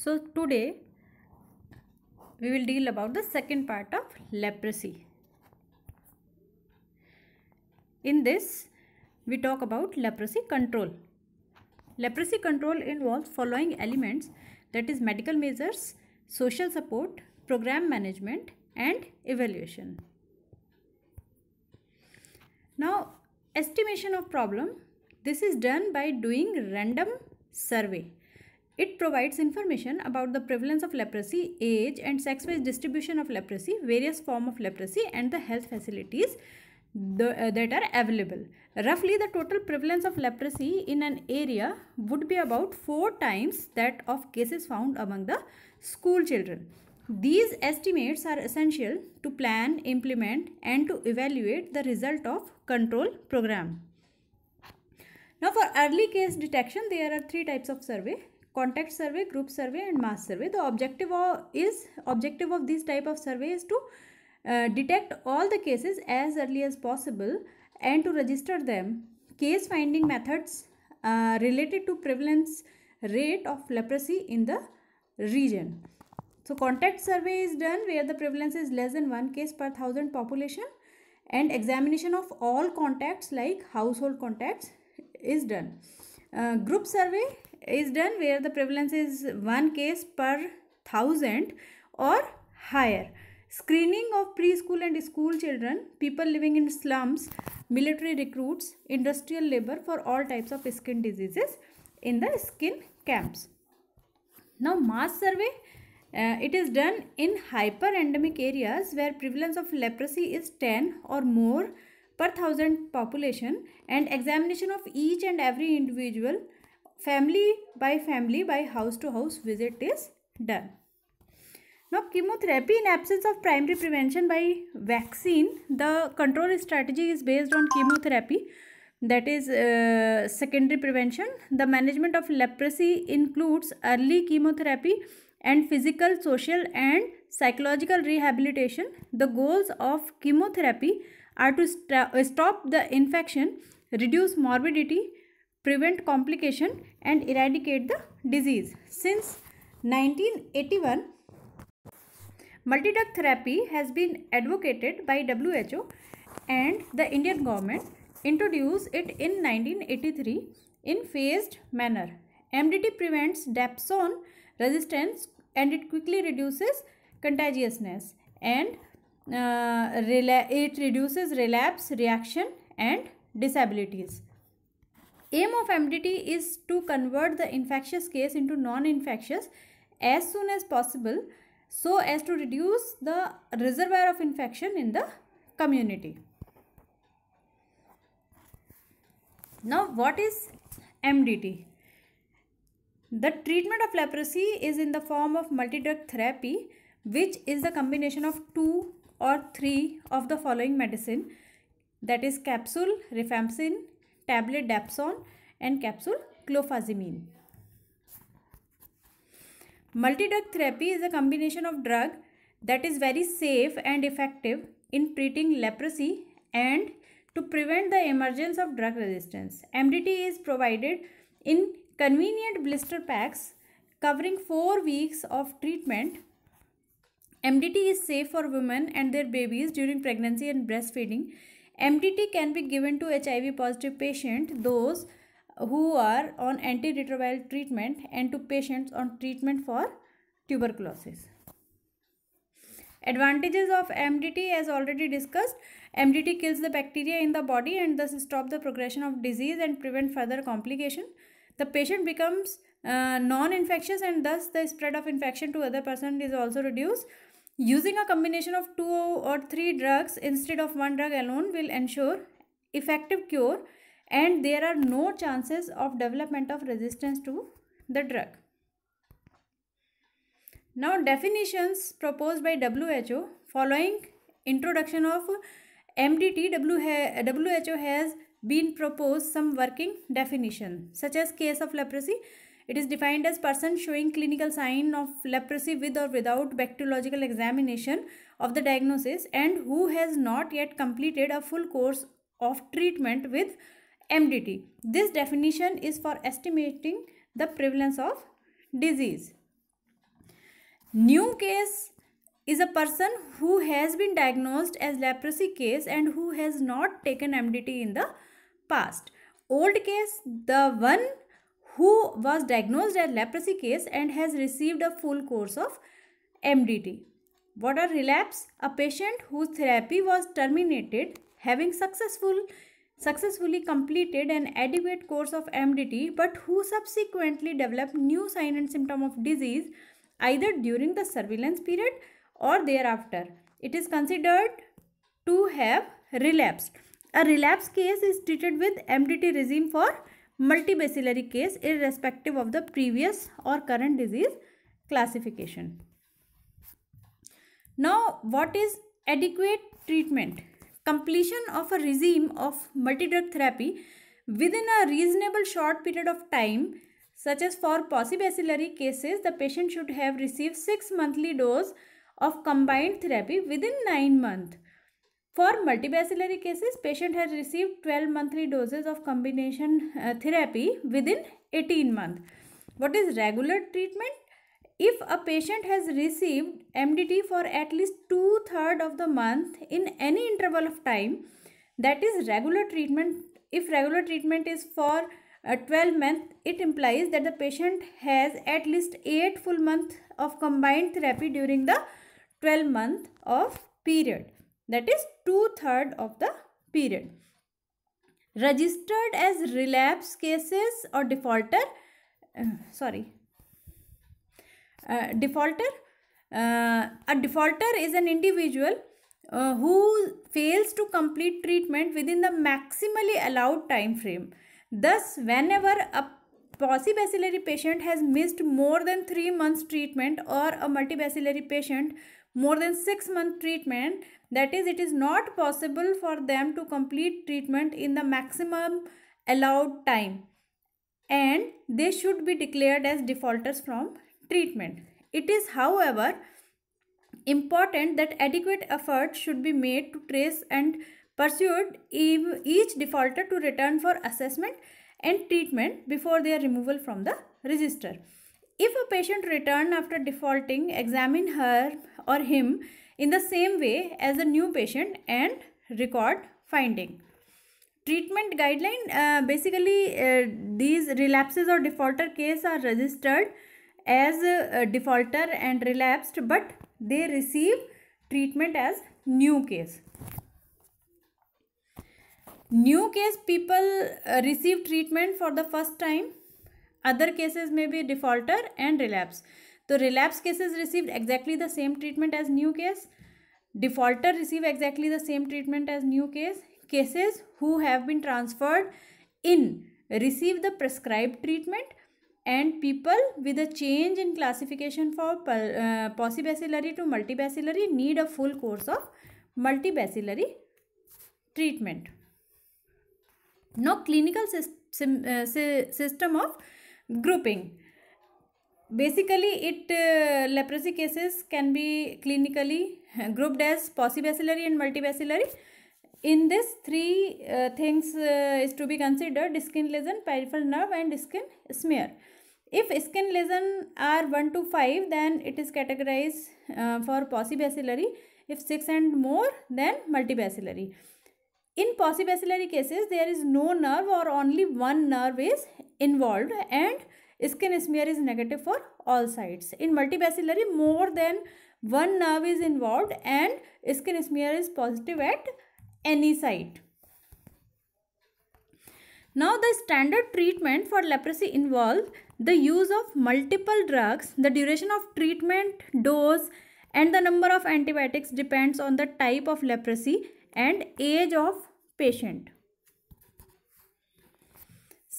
So today we will deal about the second part of leprosy. In this we talk about leprosy control. Leprosy control involves following elements that is medical measures, social support, program management and evaluation. Now estimation of problem this is done by doing random survey it provides information about the prevalence of leprosy, age and sex-wise distribution of leprosy, various form of leprosy and the health facilities the, uh, that are available. Roughly the total prevalence of leprosy in an area would be about 4 times that of cases found among the school children. These estimates are essential to plan, implement and to evaluate the result of control program. Now for early case detection there are three types of survey contact survey group survey and mass survey the objective is objective of this type of survey is to uh, detect all the cases as early as possible and to register them case finding methods uh, related to prevalence rate of leprosy in the region so contact survey is done where the prevalence is less than 1 case per 1000 population and examination of all contacts like household contacts is done uh, group survey is done where the prevalence is one case per thousand or higher. Screening of preschool and school children, people living in slums, military recruits, industrial labor for all types of skin diseases in the skin camps. Now mass survey, uh, it is done in hyper endemic areas where prevalence of leprosy is 10 or more per thousand population and examination of each and every individual family by family by house to house visit is done. Now chemotherapy in absence of primary prevention by vaccine the control strategy is based on chemotherapy that is uh, secondary prevention. The management of leprosy includes early chemotherapy and physical, social and psychological rehabilitation. The goals of chemotherapy are to st stop the infection, reduce morbidity prevent complication and eradicate the disease. Since 1981, multidrug therapy has been advocated by WHO and the Indian government introduced it in 1983 in phased manner. MDT prevents dapsone resistance and it quickly reduces contagiousness and uh, it reduces relapse, reaction and disabilities aim of MDT is to convert the infectious case into non-infectious as soon as possible so as to reduce the reservoir of infection in the community. Now what is MDT? The treatment of leprosy is in the form of multidrug therapy which is the combination of two or three of the following medicine that is capsule, rifampicin, tablet dapsone and capsule clofazimine. Multidrug therapy is a combination of drug that is very safe and effective in treating leprosy and to prevent the emergence of drug resistance. MDT is provided in convenient blister packs covering 4 weeks of treatment. MDT is safe for women and their babies during pregnancy and breastfeeding MDT can be given to HIV positive patient those who are on antiretroviral treatment and to patients on treatment for tuberculosis. Advantages of MDT as already discussed, MDT kills the bacteria in the body and thus stop the progression of disease and prevent further complication. The patient becomes uh, non-infectious and thus the spread of infection to other person is also reduced. Using a combination of two or three drugs instead of one drug alone will ensure effective cure and there are no chances of development of resistance to the drug. Now definitions proposed by WHO following introduction of MDT WHO has been proposed some working definition such as case of leprosy it is defined as person showing clinical sign of leprosy with or without bacteriological examination of the diagnosis and who has not yet completed a full course of treatment with MDT. This definition is for estimating the prevalence of disease. New case is a person who has been diagnosed as leprosy case and who has not taken MDT in the past. Old case, the one who was diagnosed as leprosy case and has received a full course of MDT. What are relapse? A patient whose therapy was terminated having successful successfully completed an adequate course of MDT but who subsequently developed new sign and symptom of disease either during the surveillance period or thereafter. It is considered to have relapsed. A relapse case is treated with MDT regime for multibacillary case irrespective of the previous or current disease classification. Now, what is adequate treatment? Completion of a regime of multidrug therapy within a reasonable short period of time such as for possibacillary cases, the patient should have received 6 monthly dose of combined therapy within 9 months for multibacillary cases, patient has received 12 monthly doses of combination uh, therapy within 18 months. What is regular treatment? If a patient has received MDT for at least two-third of the month in any interval of time, that is regular treatment. If regular treatment is for uh, 12 month, it implies that the patient has at least 8 full month of combined therapy during the 12 month of period that is two-third of the period. Registered as relapse cases or defaulter, uh, sorry, uh, defaulter. Uh, a defaulter is an individual uh, who fails to complete treatment within the maximally allowed time frame. Thus, whenever a possibacillary patient has missed more than 3 months treatment or a multibacillary patient more than 6 month treatment, that is, it is not possible for them to complete treatment in the maximum allowed time and they should be declared as defaulters from treatment. It is, however, important that adequate effort should be made to trace and pursue each defaulter to return for assessment and treatment before their removal from the register. If a patient return after defaulting, examine her or him in the same way as the new patient and record finding. Treatment guideline uh, basically uh, these relapses or defaulter case are registered as a defaulter and relapsed but they receive treatment as new case. New case people uh, receive treatment for the first time. Other cases may be defaulter and relapse. तो relapse cases received exactly the same treatment as new case Defaulter receive exactly the same treatment as new case cases who have been transferred in receive the prescribed treatment and people with a change in classification for uh, posibacillary to multibacillary need a full course of multi multibacillary treatment. No clinical uh, system of grouping basically it uh, leprosy cases can be clinically grouped as paucibacillary and multibacillary in this three uh, things uh, is to be considered skin lesion peripheral nerve and skin smear if skin lesion are 1 to 5 then it is categorized uh, for paucibacillary if 6 and more then multibacillary in paucibacillary cases there is no nerve or only one nerve is involved and Skin smear is negative for all sides. In multibacillary, more than one nerve is involved and skin smear is positive at any site. Now the standard treatment for leprosy involves the use of multiple drugs, the duration of treatment, dose and the number of antibiotics depends on the type of leprosy and age of patient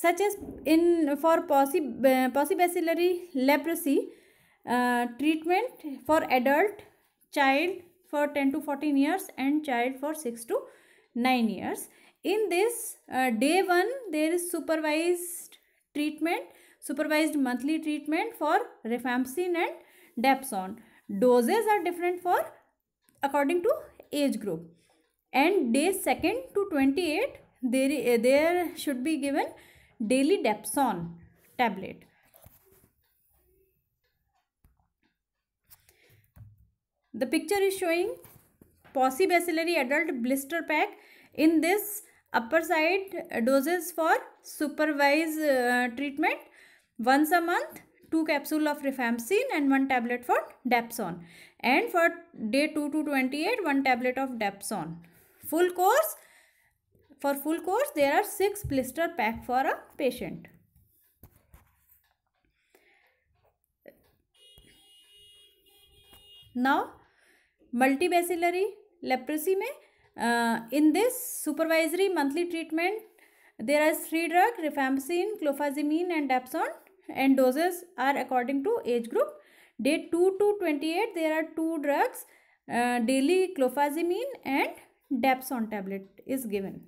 such as in for possi possibacillary leprosy uh, treatment for adult child for 10 to 14 years and child for 6 to 9 years in this uh, day 1 there is supervised treatment supervised monthly treatment for rifampicin and dapsone doses are different for according to age group and day 2nd to 28 there, there should be given daily Dapsone tablet the picture is showing bacillary adult blister pack in this upper side doses for supervised uh, treatment once a month two capsule of rifampicin and one tablet for dapson and for day 2 to 28 one tablet of dapson full course for full course, there are 6 blister pack for a patient. Now, multibacillary leprosy में uh, in this supervisory monthly treatment, there are three drugs: rifampicin, clofazimine and dapsone and doses are according to age group. Day 2 to 28, there are two drugs, uh, daily clofazimine and dapsone tablet is given.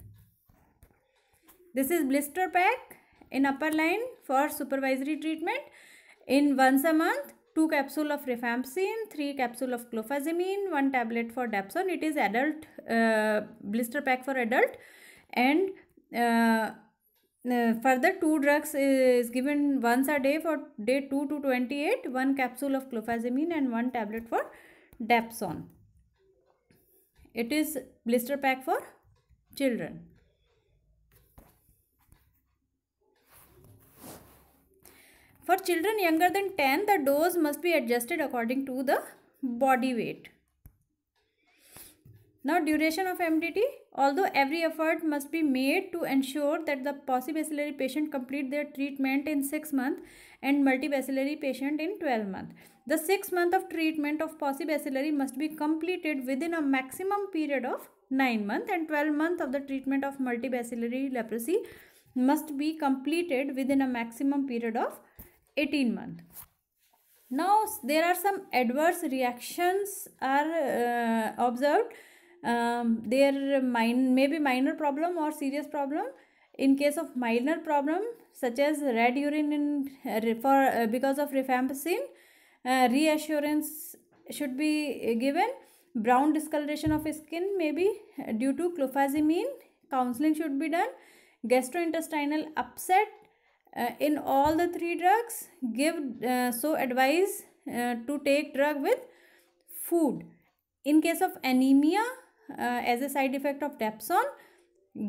This is blister pack in upper line for supervisory treatment. In once a month, 2 capsule of rifampicin, 3 capsule of clofazimine, 1 tablet for dapsone. It is adult uh, blister pack for adult and uh, uh, further two drugs is given once a day for day 2 to 28 one capsule of clofazimine and one tablet for dapsone it is blister pack for children For children younger than 10, the dose must be adjusted according to the body weight. Now duration of MDT, although every effort must be made to ensure that the possibacillary patient complete their treatment in 6 months and multibacillary patient in 12 months. The 6 month of treatment of possibacillary must be completed within a maximum period of 9 months and 12 months of the treatment of multibacillary leprosy must be completed within a maximum period of 18 month now there are some adverse reactions are uh, observed um, there may be minor problem or serious problem in case of minor problem such as red urine in uh, for uh, because of rifampicin uh, reassurance should be uh, given brown discoloration of skin may be uh, due to clofazimine counseling should be done gastrointestinal upset uh, in all the three drugs give uh, so advise uh, to take drug with food in case of anemia uh, as a side effect of dapsone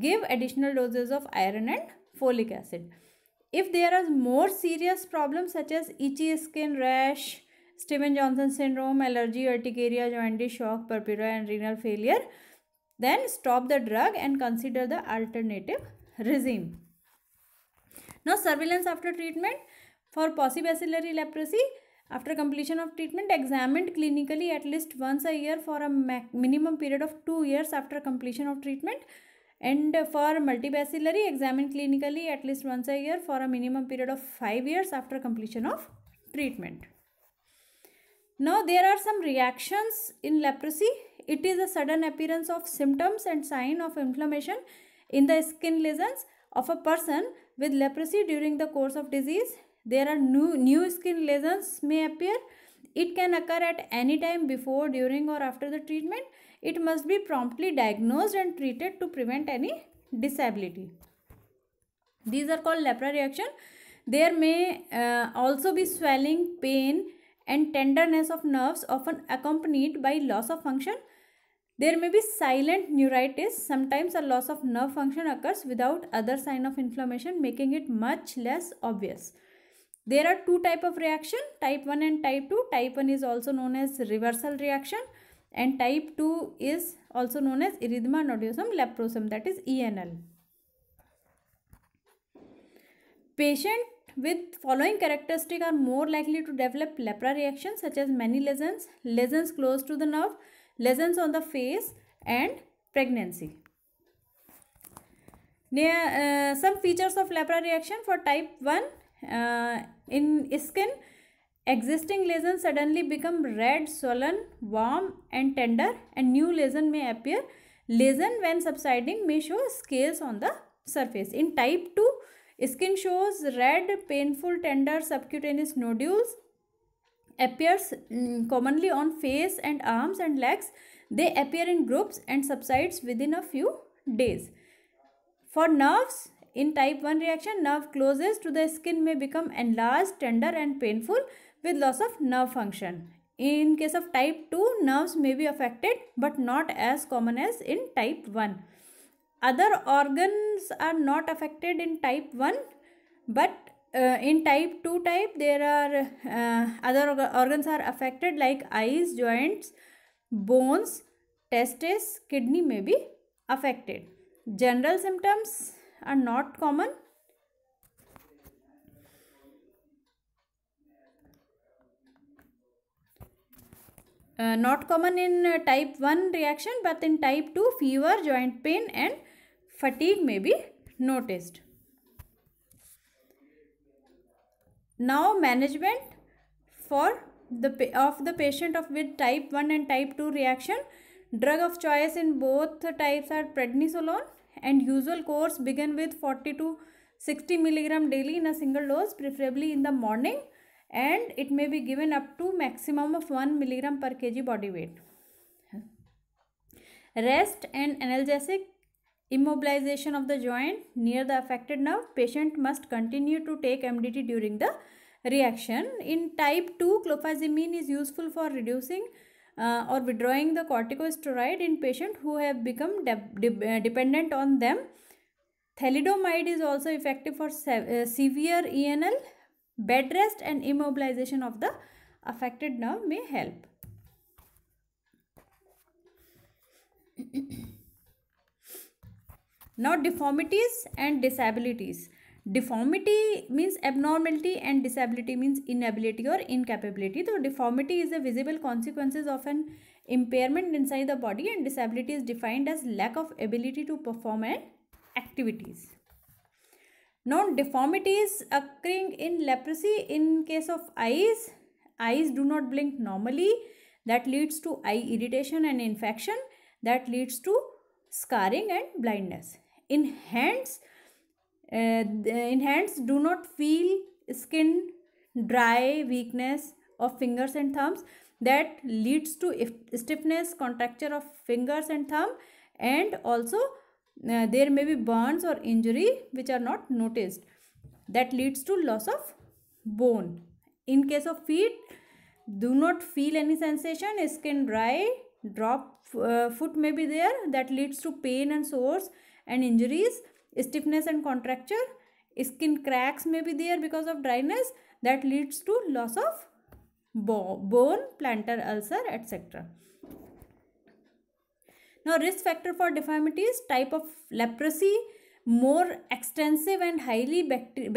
give additional doses of iron and folic acid if there are more serious problems such as itchy skin rash steven johnson syndrome allergy urticaria jaundice shock purpura and renal failure then stop the drug and consider the alternative regime now surveillance after treatment for possibacillary leprosy after completion of treatment examined clinically at least once a year for a minimum period of 2 years after completion of treatment and for multibacillary examined clinically at least once a year for a minimum period of 5 years after completion of treatment. Now there are some reactions in leprosy. It is a sudden appearance of symptoms and sign of inflammation in the skin lesions of a person with leprosy during the course of disease. There are new, new skin lesions may appear. It can occur at any time before, during or after the treatment. It must be promptly diagnosed and treated to prevent any disability. These are called lepra reaction. There may uh, also be swelling, pain and tenderness of nerves often accompanied by loss of function there may be silent neuritis. Sometimes a loss of nerve function occurs without other sign of inflammation making it much less obvious. There are two type of reaction type 1 and type 2. Type 1 is also known as reversal reaction and type 2 is also known as erythema nodosum leprosum that is ENL. Patient with following characteristic are more likely to develop lepra reaction such as many lesions, lesions close to the nerve, lesions on the face and pregnancy. Now uh, some features of lepra reaction for type 1 uh, in skin existing lesions suddenly become red swollen warm and tender and new lesion may appear lesion when subsiding may show scales on the surface in type 2 skin shows red painful tender subcutaneous nodules appears mm, commonly on face and arms and legs. They appear in groups and subsides within a few days. For nerves, in type 1 reaction, nerve closest to the skin may become enlarged, tender and painful with loss of nerve function. In case of type 2, nerves may be affected but not as common as in type 1. Other organs are not affected in type 1 but uh, in type 2 type there are uh, other organs are affected like eyes joints bones testes kidney may be affected general symptoms are not common uh, not common in uh, type 1 reaction but in type 2 fever joint pain and fatigue may be noticed Now management for the of the patient of with type 1 and type 2 reaction drug of choice in both types are prednisolone and usual course begin with 40 to 60 milligram daily in a single dose preferably in the morning and it may be given up to maximum of 1 milligram per kg body weight rest and analgesic Immobilization of the joint near the affected nerve. Patient must continue to take MDT during the reaction. In type 2, clofazimine is useful for reducing uh, or withdrawing the corticosteroid in patient who have become de de uh, dependent on them. Thalidomide is also effective for se uh, severe ENL. Bed rest and immobilization of the affected nerve may help now deformities and disabilities deformity means abnormality and disability means inability or incapability so deformity is the visible consequences of an impairment inside the body and disability is defined as lack of ability to perform an activities now deformities occurring in leprosy in case of eyes eyes do not blink normally that leads to eye irritation and infection that leads to scarring and blindness in hands uh, in hands do not feel skin dry weakness of fingers and thumbs that leads to stiffness contracture of fingers and thumb and also uh, there may be burns or injury which are not noticed that leads to loss of bone in case of feet do not feel any sensation skin dry drop uh, foot may be there that leads to pain and sores and injuries stiffness and contracture skin cracks may be there because of dryness that leads to loss of bone plantar ulcer etc now risk factor for deformities type of leprosy more extensive and highly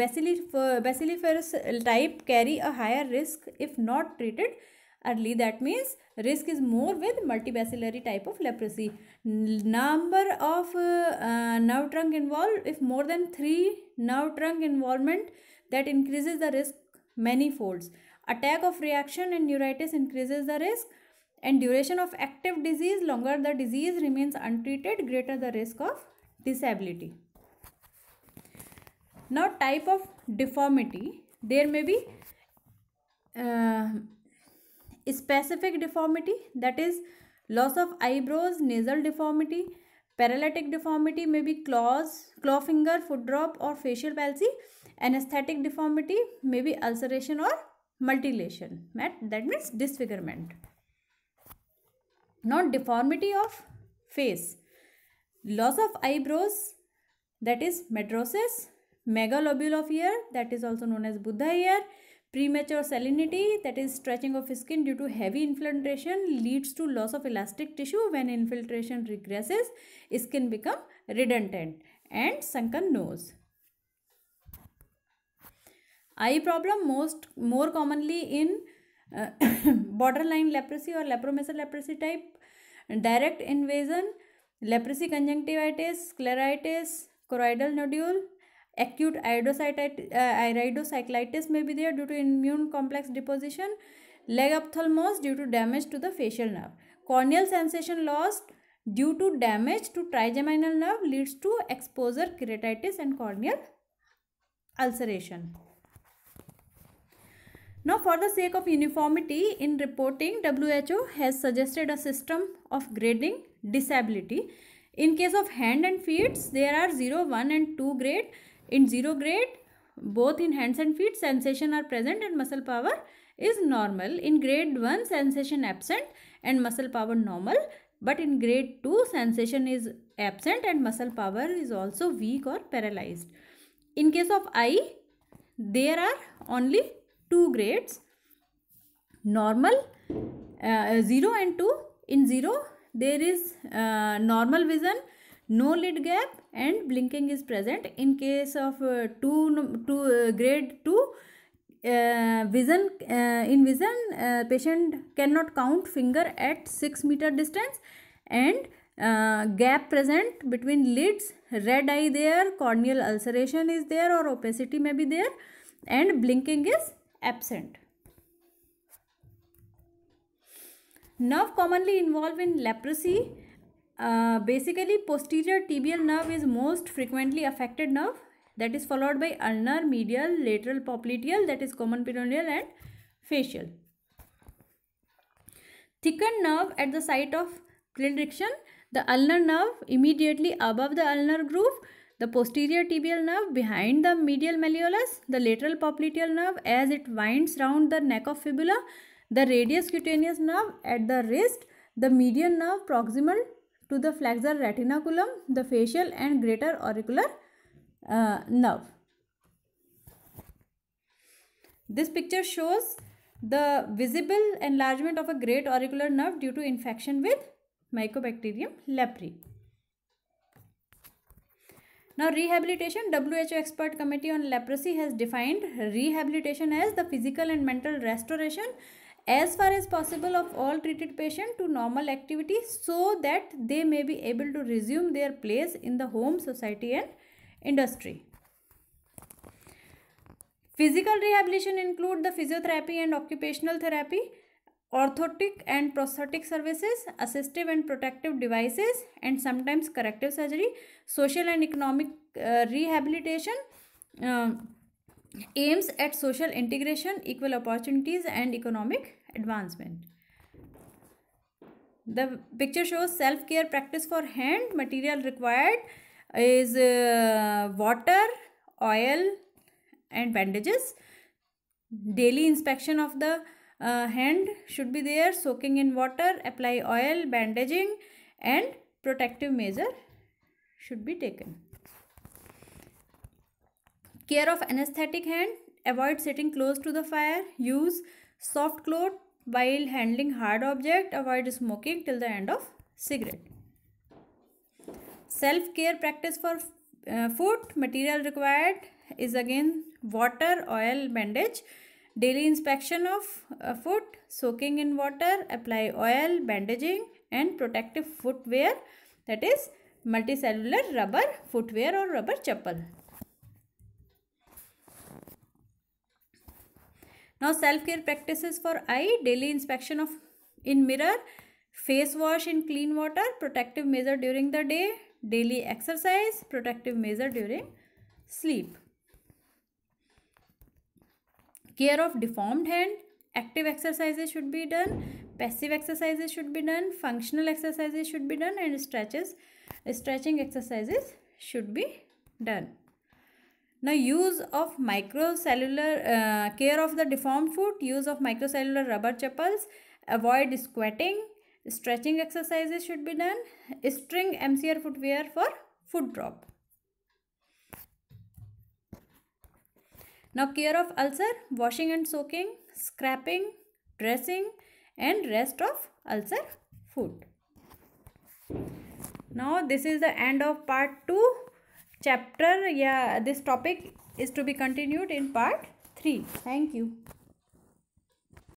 bacillus bacilliferous type carry a higher risk if not treated early that means risk is more with multibacillary type of leprosy number of uh, uh, nerve trunk involved if more than 3 nerve trunk involvement that increases the risk many folds attack of reaction and neuritis increases the risk and duration of active disease longer the disease remains untreated greater the risk of disability now type of deformity there may be uh, specific deformity that is loss of eyebrows, nasal deformity, paralytic deformity maybe claws, claw finger, foot drop or facial palsy. Anesthetic deformity maybe ulceration or mutilation. That means disfigurement. Not deformity of face. Loss of eyebrows that is metrosis, megalobule of ear that is also known as Buddha ear, Premature salinity, that is stretching of skin due to heavy infiltration leads to loss of elastic tissue. When infiltration regresses, skin become redundant and sunken nose. Eye problem most more commonly in uh, borderline leprosy or lepromesal leprosy type, direct invasion, leprosy conjunctivitis, scleritis, choroidal nodule, Acute uh, iridocyclitis may be there due to immune complex deposition. Leg ophthalmos due to damage to the facial nerve. Corneal sensation loss due to damage to trigeminal nerve leads to exposure, keratitis and corneal ulceration. Now, for the sake of uniformity in reporting, WHO has suggested a system of grading disability. In case of hand and feet, there are 0, 1 and 2 grade in 0 grade, both in hands and feet sensation are present and muscle power is normal. In grade 1, sensation absent and muscle power normal. But in grade 2, sensation is absent and muscle power is also weak or paralyzed. In case of eye, there are only two grades normal uh, 0 and 2 in 0 there is uh, normal vision no lid gap and blinking is present in case of uh, two, two uh, grade 2 uh, vision uh, in vision uh, patient cannot count finger at 6 meter distance and uh, gap present between lids red eye there corneal ulceration is there or opacity may be there and blinking is absent nerve commonly involved in leprosy uh, basically posterior tibial nerve is most frequently affected nerve that is followed by ulnar medial lateral popliteal that is common peroneal and facial thickened nerve at the site of clavidiction the ulnar nerve immediately above the ulnar groove the posterior tibial nerve behind the medial malleolus the lateral popliteal nerve as it winds round the neck of fibula the radius cutaneous nerve at the wrist the median nerve proximal to the flexor retinaculum, the facial and greater auricular uh, nerve. This picture shows the visible enlargement of a great auricular nerve due to infection with Mycobacterium leprae. Now rehabilitation, WHO expert committee on leprosy has defined rehabilitation as the physical and mental restoration as far as possible of all treated patient to normal activity so that they may be able to resume their place in the home society and industry physical rehabilitation include the physiotherapy and occupational therapy orthotic and prosthetic services assistive and protective devices and sometimes corrective surgery social and economic uh, rehabilitation uh, aims at social integration, equal opportunities and economic advancement. The picture shows self-care practice for hand. Material required is uh, water, oil and bandages. Daily inspection of the uh, hand should be there. Soaking in water, apply oil, bandaging and protective measure should be taken. Care of anesthetic hand. Avoid sitting close to the fire. Use soft cloth while handling hard object. Avoid smoking till the end of cigarette. Self-care practice for uh, Material required is again water, oil, bandage. Daily inspection of uh, foot, soaking in water, apply oil, bandaging and protective footwear that is multicellular rubber footwear or rubber chappal. Now self-care practices for eye, daily inspection of in mirror, face wash in clean water, protective measure during the day, daily exercise, protective measure during sleep. Care of deformed hand, active exercises should be done, passive exercises should be done, functional exercises should be done and stretches, stretching exercises should be done. Now use of microcellular, uh, care of the deformed foot, use of microcellular rubber chapels, avoid squatting, stretching exercises should be done, string MCR footwear for foot drop. Now care of ulcer, washing and soaking, scraping, dressing and rest of ulcer foot. Now this is the end of part 2 chapter yeah this topic is to be continued in part 3 thank you